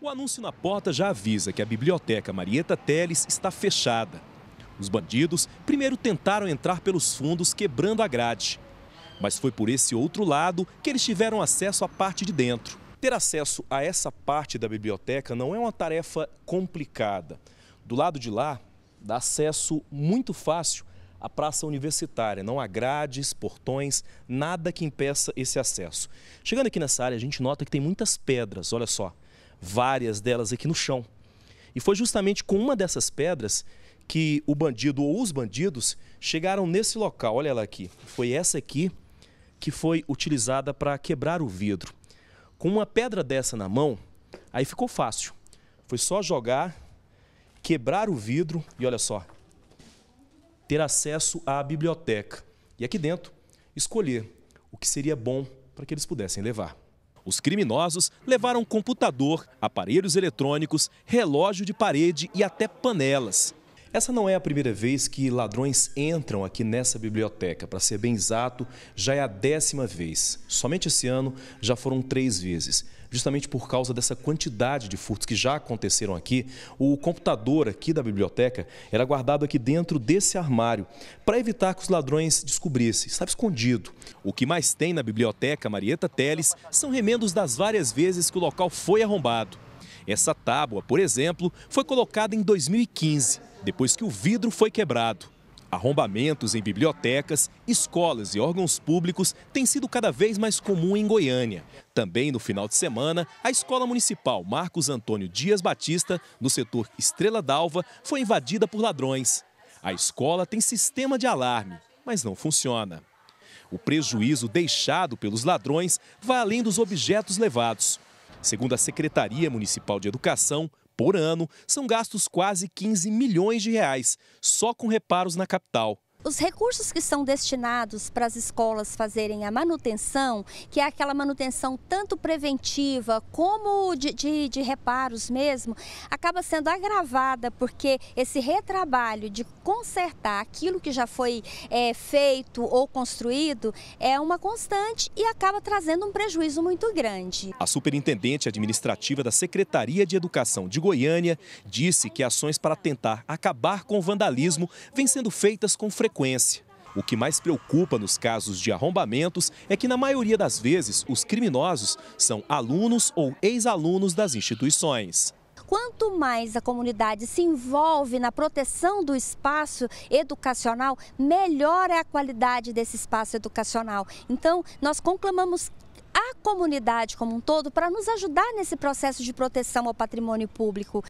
O anúncio na porta já avisa que a biblioteca Marieta Teles está fechada. Os bandidos primeiro tentaram entrar pelos fundos quebrando a grade. Mas foi por esse outro lado que eles tiveram acesso à parte de dentro. Ter acesso a essa parte da biblioteca não é uma tarefa complicada. Do lado de lá, dá acesso muito fácil à praça universitária. Não há grades, portões, nada que impeça esse acesso. Chegando aqui nessa área, a gente nota que tem muitas pedras, olha só várias delas aqui no chão. E foi justamente com uma dessas pedras que o bandido ou os bandidos chegaram nesse local. Olha ela aqui. Foi essa aqui que foi utilizada para quebrar o vidro. Com uma pedra dessa na mão, aí ficou fácil. Foi só jogar, quebrar o vidro e olha só, ter acesso à biblioteca. E aqui dentro, escolher o que seria bom para que eles pudessem levar. Os criminosos levaram computador, aparelhos eletrônicos, relógio de parede e até panelas. Essa não é a primeira vez que ladrões entram aqui nessa biblioteca. Para ser bem exato, já é a décima vez. Somente esse ano já foram três vezes. Justamente por causa dessa quantidade de furtos que já aconteceram aqui, o computador aqui da biblioteca era guardado aqui dentro desse armário, para evitar que os ladrões descobrissem. Estava escondido. O que mais tem na biblioteca Marieta Teles são remendos das várias vezes que o local foi arrombado. Essa tábua, por exemplo, foi colocada em 2015, depois que o vidro foi quebrado. Arrombamentos em bibliotecas, escolas e órgãos públicos têm sido cada vez mais comum em Goiânia. Também no final de semana, a Escola Municipal Marcos Antônio Dias Batista, no setor Estrela d'Alva, foi invadida por ladrões. A escola tem sistema de alarme, mas não funciona. O prejuízo deixado pelos ladrões vai além dos objetos levados. Segundo a Secretaria Municipal de Educação, por ano, são gastos quase 15 milhões de reais, só com reparos na capital. Os recursos que são destinados para as escolas fazerem a manutenção, que é aquela manutenção tanto preventiva como de, de, de reparos mesmo, acaba sendo agravada porque esse retrabalho de consertar aquilo que já foi é, feito ou construído é uma constante e acaba trazendo um prejuízo muito grande. A superintendente administrativa da Secretaria de Educação de Goiânia disse que ações para tentar acabar com o vandalismo vêm sendo feitas com frequência frequência. O que mais preocupa nos casos de arrombamentos é que, na maioria das vezes, os criminosos são alunos ou ex-alunos das instituições. Quanto mais a comunidade se envolve na proteção do espaço educacional, melhor é a qualidade desse espaço educacional. Então, nós conclamamos a comunidade como um todo para nos ajudar nesse processo de proteção ao patrimônio público.